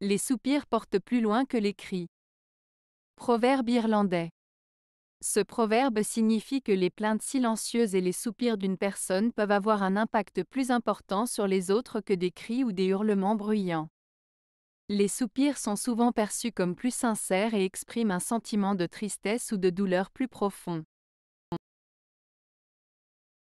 Les soupirs portent plus loin que les cris. Proverbe irlandais. Ce proverbe signifie que les plaintes silencieuses et les soupirs d'une personne peuvent avoir un impact plus important sur les autres que des cris ou des hurlements bruyants. Les soupirs sont souvent perçus comme plus sincères et expriment un sentiment de tristesse ou de douleur plus profond.